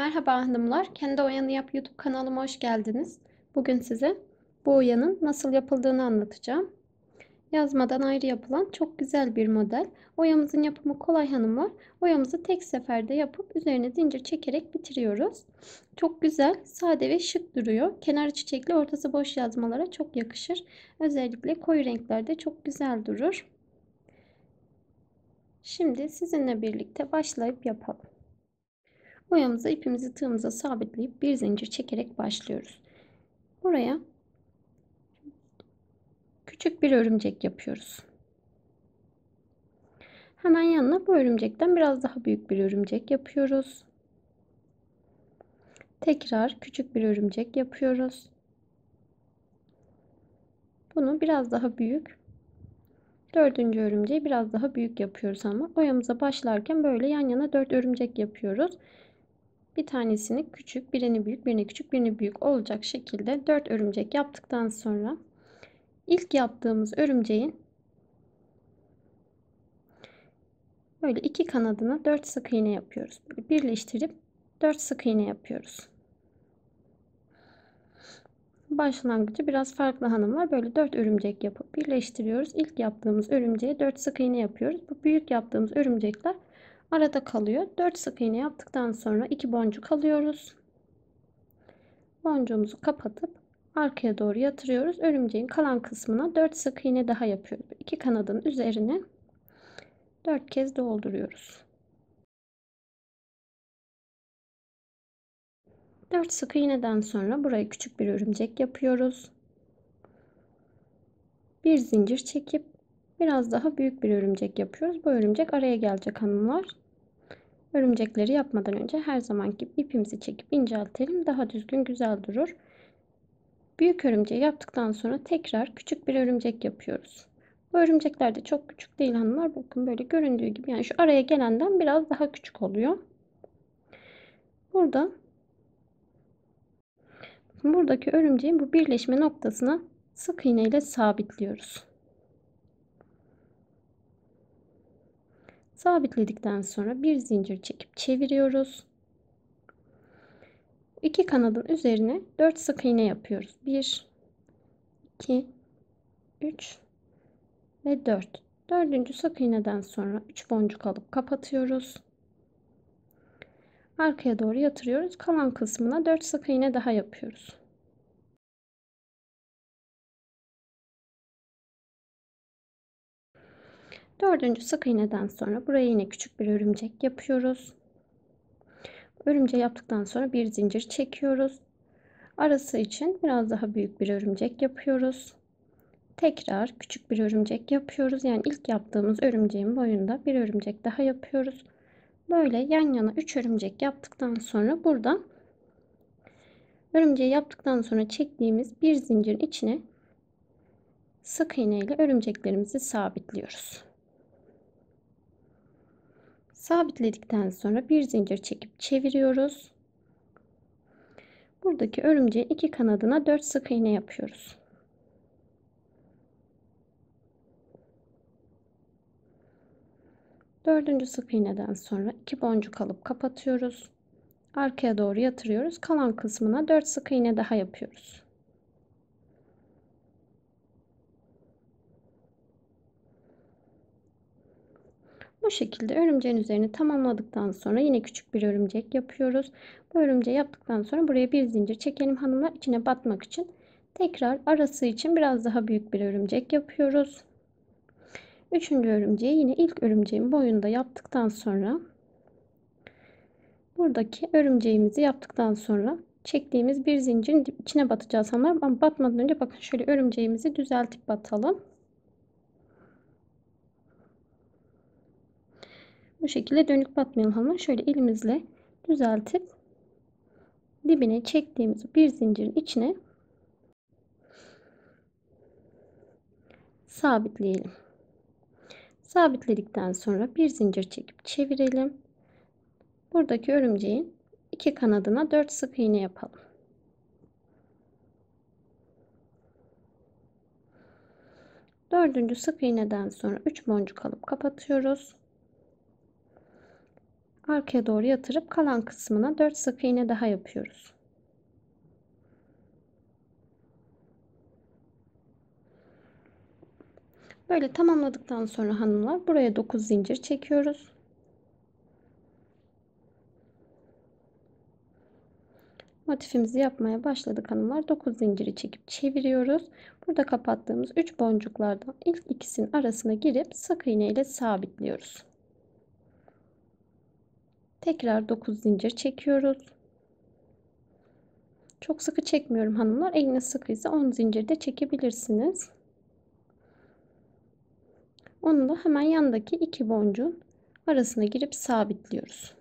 Merhaba hanımlar, Kendi Oyanı Yap YouTube kanalıma hoş geldiniz. Bugün size bu oyanın nasıl yapıldığını anlatacağım. Yazmadan ayrı yapılan çok güzel bir model. Oyamızın yapımı kolay hanımlar. Oyamızı tek seferde yapıp üzerine zincir çekerek bitiriyoruz. Çok güzel, sade ve şık duruyor. Kenarı çiçekli, ortası boş yazmalara çok yakışır. Özellikle koyu renklerde çok güzel durur. Şimdi sizinle birlikte başlayıp yapalım. Boyamıza ipimizi tığımıza sabitleyip bir zincir çekerek başlıyoruz. Buraya küçük bir örümcek yapıyoruz. Hemen yanına bu örümcekten biraz daha büyük bir örümcek yapıyoruz. Tekrar küçük bir örümcek yapıyoruz. Bunu biraz daha büyük. Dördüncü örümceği biraz daha büyük yapıyoruz ama boyamıza başlarken böyle yan yana dört örümcek yapıyoruz bir tanesini küçük, birini büyük, birini küçük, birini büyük olacak şekilde 4 örümcek yaptıktan sonra ilk yaptığımız örümceğin böyle iki kanadını 4 sık iğne yapıyoruz. Böyle birleştirip 4 sık iğne yapıyoruz. Başlangıcı biraz farklı hanım var. Böyle 4 örümcek yapıp birleştiriyoruz. İlk yaptığımız örümceğe 4 sık iğne yapıyoruz. Bu büyük yaptığımız örümcekler arada kalıyor. 4 sık iğne yaptıktan sonra 2 boncuk alıyoruz. Boncuğumuzu kapatıp arkaya doğru yatırıyoruz. Örümceğin kalan kısmına 4 sık iğne daha yapıyoruz. İki kanadın üzerine 4 kez dolduruyoruz. 4 sık iğneden sonra buraya küçük bir örümcek yapıyoruz. Bir zincir çekip biraz daha büyük bir örümcek yapıyoruz. Bu örümcek araya gelecek hanımlar. Örümcekleri yapmadan önce her zamanki ipimizi çekip inceltelim. Daha düzgün güzel durur. Büyük örümceği yaptıktan sonra tekrar küçük bir örümcek yapıyoruz. Bu örümcekler de çok küçük değil hanımlar. Bakın böyle göründüğü gibi yani şu araya gelenden biraz daha küçük oluyor. Burada buradaki örümceğin bu birleşme noktasına sık iğne ile sabitliyoruz. Sabitledikten sonra bir zincir çekip çeviriyoruz. İki kanadın üzerine 4 sık iğne yapıyoruz. 1 2 3 ve 4. Dördüncü sık iğneden sonra 3 boncuk alıp kapatıyoruz. Arkaya doğru yatırıyoruz. Kalan kısmına 4 sık iğne daha yapıyoruz. Dördüncü sık iğneden sonra buraya yine küçük bir örümcek yapıyoruz. Örümce yaptıktan sonra bir zincir çekiyoruz. Arası için biraz daha büyük bir örümcek yapıyoruz. Tekrar küçük bir örümcek yapıyoruz. Yani ilk yaptığımız örümceğin boyunda bir örümcek daha yapıyoruz. Böyle yan yana 3 örümcek yaptıktan sonra buradan örümceği yaptıktan sonra çektiğimiz bir zincirin içine sık iğne ile örümceklerimizi sabitliyoruz. Sabitledikten sonra bir zincir çekip çeviriyoruz. Buradaki örümceğin iki kanadına 4 sık iğne yapıyoruz. Dördüncü sık iğneden sonra iki boncuk alıp kapatıyoruz. Arkaya doğru yatırıyoruz. Kalan kısmına 4 sık iğne daha yapıyoruz. Bu şekilde örümceğin üzerine tamamladıktan sonra yine küçük bir örümcek yapıyoruz. Bu örümceği yaptıktan sonra buraya bir zincir çekelim hanımlar içine batmak için. Tekrar arası için biraz daha büyük bir örümcek yapıyoruz. Üçüncü örümceği yine ilk örümceğin boyunda yaptıktan sonra buradaki örümceğimizi yaptıktan sonra çektiğimiz bir zincirin içine batacağız hanımlar. Ama batmadan önce bakın şöyle örümceğimizi düzeltip batalım. Bu şekilde dönük batmayalım hemen. Şöyle elimizle düzeltip dibine çektiğimiz bir zincirin içine sabitleyelim. Sabitledikten sonra bir zincir çekip çevirelim. Buradaki örümceğin iki kanadına 4 sık iğne yapalım. Dördüncü sık iğneden sonra 3 boncuk alıp kapatıyoruz arkaya doğru yatırıp kalan kısmına 4 sık iğne daha yapıyoruz. Böyle tamamladıktan sonra hanımlar buraya 9 zincir çekiyoruz. Motifimizi yapmaya başladık hanımlar. 9 zinciri çekip çeviriyoruz. Burada kapattığımız 3 boncuklardan ilk ikisinin arasına girip sık iğne ile sabitliyoruz. Tekrar 9 zincir çekiyoruz. Çok sıkı çekmiyorum hanımlar. Eliniz sıkıysa 10 zincir de çekebilirsiniz. Onu da hemen yandaki iki boncuğun arasına girip sabitliyoruz.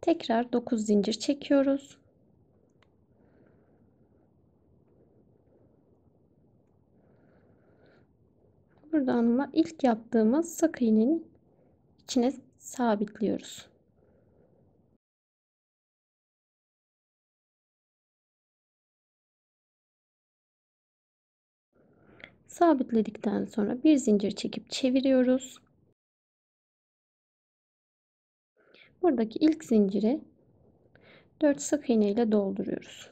Tekrar 9 zincir çekiyoruz. Burada hanımlar ilk yaptığımız sık iğnenin içine sabitliyoruz. Sabitledikten sonra bir zincir çekip çeviriyoruz. Buradaki ilk zinciri 4 sık iğne ile dolduruyoruz.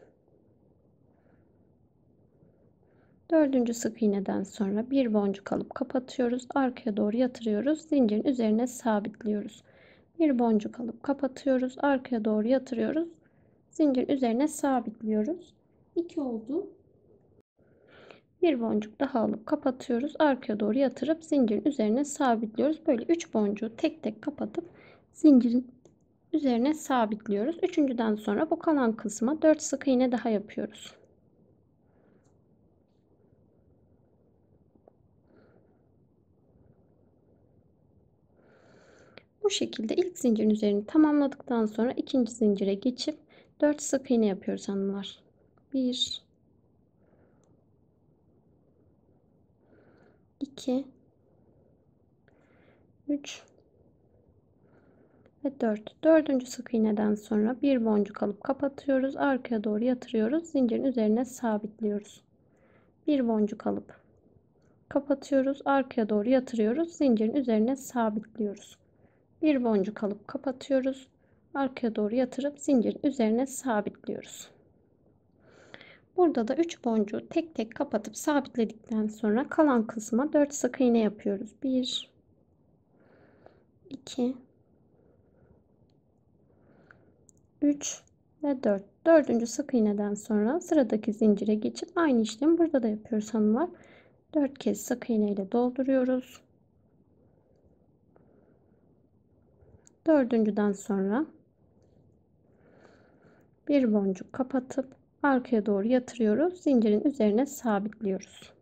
Dördüncü sık iğneden sonra bir boncuk alıp kapatıyoruz. Arkaya doğru yatırıyoruz. Zincirin üzerine sabitliyoruz. Bir boncuk alıp kapatıyoruz. Arkaya doğru yatırıyoruz. Zincirin üzerine sabitliyoruz. 2 oldu bir boncuk daha alıp kapatıyoruz. Arkaya doğru yatırıp zincirin üzerine sabitliyoruz. Böyle 3 boncuğu tek tek kapatıp zincirin üzerine sabitliyoruz. Üçüncüden sonra bu kalan kısma 4 sık iğne daha yapıyoruz. Bu şekilde ilk zincirin üzerini tamamladıktan sonra ikinci zincire geçip 4 sık iğne yapıyoruz hanımlar. 1 2 3 ve 4. Dördüncü sık iğneden sonra bir boncuk alıp kapatıyoruz. Arkaya doğru yatırıyoruz. Zincirin üzerine sabitliyoruz. Bir boncuk alıp kapatıyoruz. Arkaya doğru yatırıyoruz. Zincirin üzerine sabitliyoruz. Bir boncuk alıp kapatıyoruz. Arkaya doğru yatırıp zincirin üzerine sabitliyoruz. Burada da 3 boncuğu tek tek kapatıp sabitledikten sonra kalan kısma 4 sık iğne yapıyoruz. 1 2 3 ve 4. Dördüncü sık iğneden sonra sıradaki zincire geçip aynı işlemi burada da yapıyoruz hanımlar. 4 kez sık iğne ile dolduruyoruz. Dördüncüden sonra bir boncuk kapatıp arkaya doğru yatırıyoruz. Zincirin üzerine sabitliyoruz.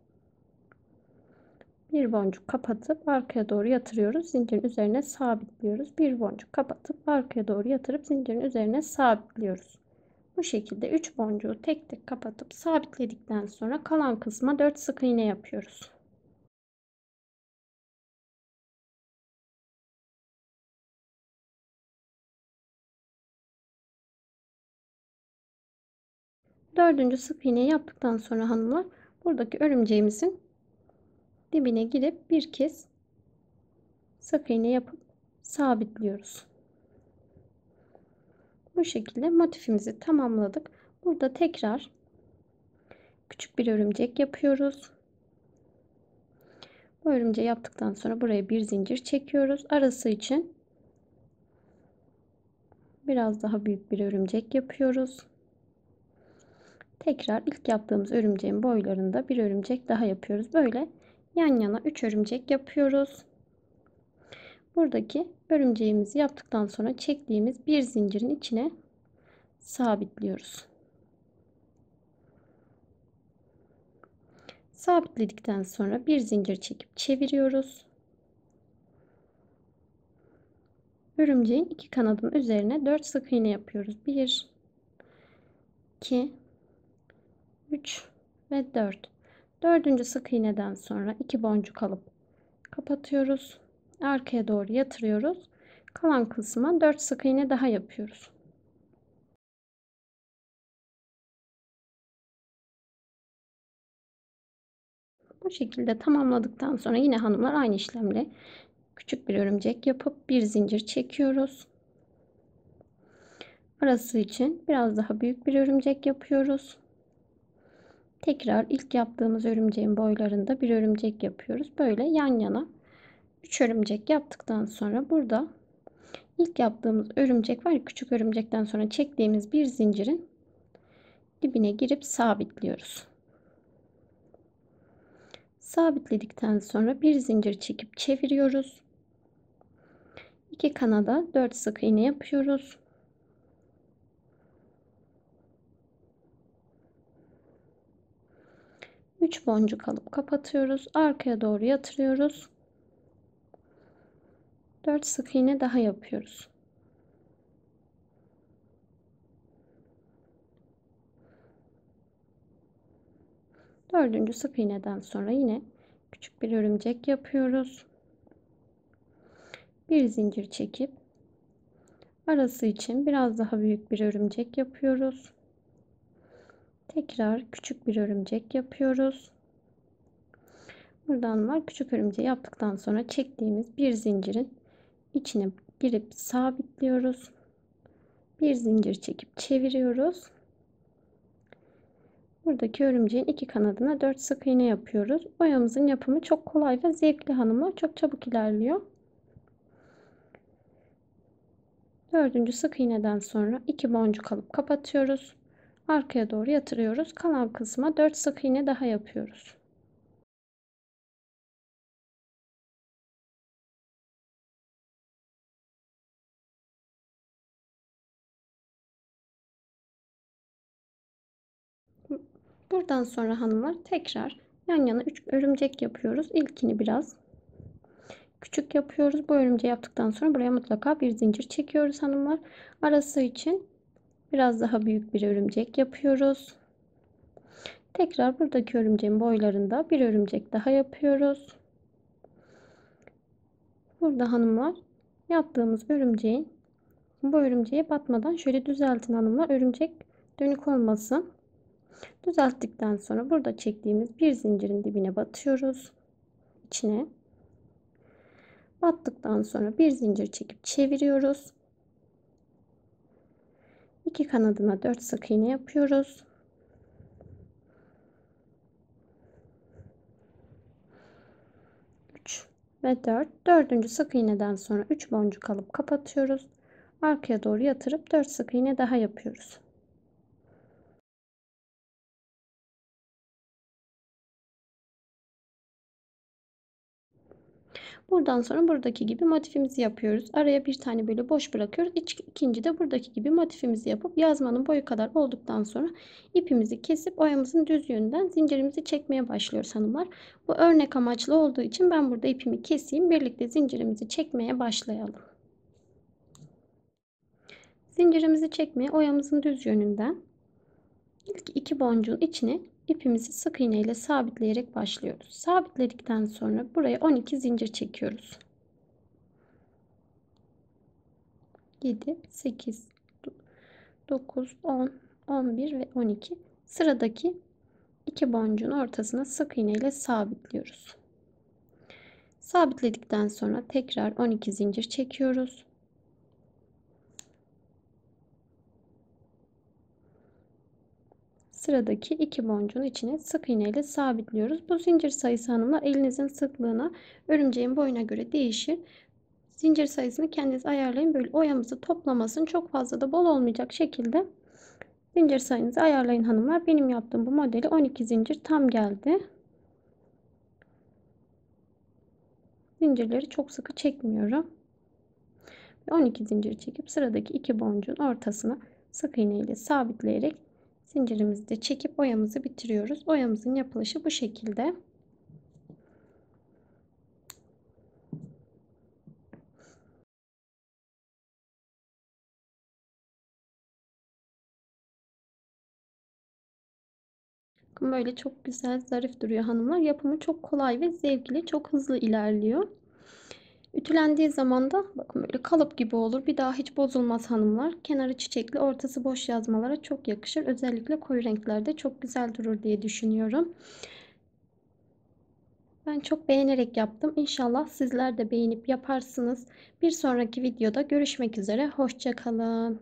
Bir boncuk kapatıp arkaya doğru yatırıyoruz. Zincirin üzerine sabitliyoruz. Bir boncuk kapatıp arkaya doğru yatırıp zincirin üzerine sabitliyoruz. Bu şekilde 3 boncuğu tek tek kapatıp sabitledikten sonra kalan kısma 4 sık iğne yapıyoruz. Dördüncü sık iğne yaptıktan sonra hanımlar buradaki örümceğimizin dibine girip bir kez sık iğne yapıp sabitliyoruz. Bu şekilde motifimizi tamamladık. Burada tekrar küçük bir örümcek yapıyoruz. Bu örümceği yaptıktan sonra buraya bir zincir çekiyoruz. Arası için biraz daha büyük bir örümcek yapıyoruz tekrar ilk yaptığımız örümceğin boylarında bir örümcek daha yapıyoruz. Böyle yan yana 3 örümcek yapıyoruz. Buradaki örümceğimizi yaptıktan sonra çektiğimiz bir zincirin içine sabitliyoruz. Sabitledikten sonra bir zincir çekip çeviriyoruz. Örümceğin iki kanadının üzerine 4 sık iğne yapıyoruz. 1 2 3 ve 4. Dördüncü sık iğneden sonra 2 boncuk alıp kapatıyoruz. Arkaya doğru yatırıyoruz. Kalan kısma 4 sık iğne daha yapıyoruz. Bu şekilde tamamladıktan sonra yine hanımlar aynı işlemle küçük bir örümcek yapıp bir zincir çekiyoruz. Arası için biraz daha büyük bir örümcek yapıyoruz. Tekrar ilk yaptığımız örümceğin boylarında bir örümcek yapıyoruz. Böyle yan yana 3 örümcek yaptıktan sonra burada ilk yaptığımız örümcek var küçük örümcekten sonra çektiğimiz bir zincirin dibine girip sabitliyoruz. Sabitledikten sonra bir zincir çekip çeviriyoruz. İki kanada 4 sık iğne yapıyoruz. 3 boncuk alıp kapatıyoruz. Arkaya doğru yatırıyoruz. 4 sık iğne daha yapıyoruz. Dördüncü sık iğneden sonra yine küçük bir örümcek yapıyoruz. Bir zincir çekip arası için biraz daha büyük bir örümcek yapıyoruz tekrar küçük bir örümcek yapıyoruz. Buradan var küçük örümceği yaptıktan sonra çektiğimiz bir zincirin içine girip sabitliyoruz. Bir zincir çekip çeviriyoruz. Buradaki örümceğin iki kanadına 4 sık iğne yapıyoruz. Oyamızın yapımı çok kolay ve zevkli hanımlar. Çok çabuk ilerliyor. Dördüncü sık iğneden sonra iki boncuk alıp kapatıyoruz arkaya doğru yatırıyoruz. Kalan kısma 4 sık iğne daha yapıyoruz. Buradan sonra hanımlar tekrar yan yana 3 örümcek yapıyoruz. İlkini biraz küçük yapıyoruz. Bu örümceği yaptıktan sonra buraya mutlaka bir zincir çekiyoruz hanımlar. Arası için Biraz daha büyük bir örümcek yapıyoruz. Tekrar buradaki örümceğin boylarında bir örümcek daha yapıyoruz. Burada hanımlar yaptığımız örümceğin bu örümceğe batmadan şöyle düzeltin hanımlar. Örümcek dönük olmasın. Düzelttikten sonra burada çektiğimiz bir zincirin dibine batıyoruz. içine. Battıktan sonra bir zincir çekip çeviriyoruz iki kanadına 4 sık iğne yapıyoruz. Üç ve 4 dördüncü sık iğneden sonra 3 boncuk alıp kapatıyoruz arkaya doğru yatırıp 4 sık iğne daha yapıyoruz Buradan sonra buradaki gibi motifimizi yapıyoruz. Araya bir tane böyle boş bırakıyoruz. İç, ikinci de buradaki gibi motifimizi yapıp yazmanın boyu kadar olduktan sonra ipimizi kesip oyamızın düz yönünden zincirimizi çekmeye başlıyoruz hanımlar. Bu örnek amaçlı olduğu için ben burada ipimi keseyim. Birlikte zincirimizi çekmeye başlayalım. Zincirimizi çekmeye oyamızın düz yönünden ilk iki boncuğun içine ipimizi sık iğne ile sabitleyerek başlıyoruz. Sabitledikten sonra buraya 12 zincir çekiyoruz. 7, 8, 9, 10, 11 ve 12. Sıradaki iki boncuğun ortasına sık iğne ile sabitliyoruz. Sabitledikten sonra tekrar 12 zincir çekiyoruz. sıradaki iki boncuğun içine sık iğne ile sabitliyoruz. Bu zincir sayısı hanımlar elinizin sıklığına örümceğin boyuna göre değişir. Zincir sayısını kendiniz ayarlayın. Böyle oyamızı toplamasın. Çok fazla da bol olmayacak şekilde zincir sayınızı ayarlayın hanımlar. Benim yaptığım bu modeli 12 zincir tam geldi. Zincirleri çok sıkı çekmiyorum. 12 zincir çekip sıradaki iki boncuğun ortasına sık iğne ile sabitleyerek Zincirimizi de çekip oyamızı bitiriyoruz. Oyamızın yapılışı bu şekilde. Böyle çok güzel zarif duruyor hanımlar. Yapımı çok kolay ve zevkli. Çok hızlı ilerliyor. Ütülendiği zaman da bakın böyle kalıp gibi olur. Bir daha hiç bozulmaz hanımlar. Kenarı çiçekli, ortası boş yazmalara çok yakışır. Özellikle koyu renklerde çok güzel durur diye düşünüyorum. Ben çok beğenerek yaptım. İnşallah sizler de beğenip yaparsınız. Bir sonraki videoda görüşmek üzere. Hoşçakalın.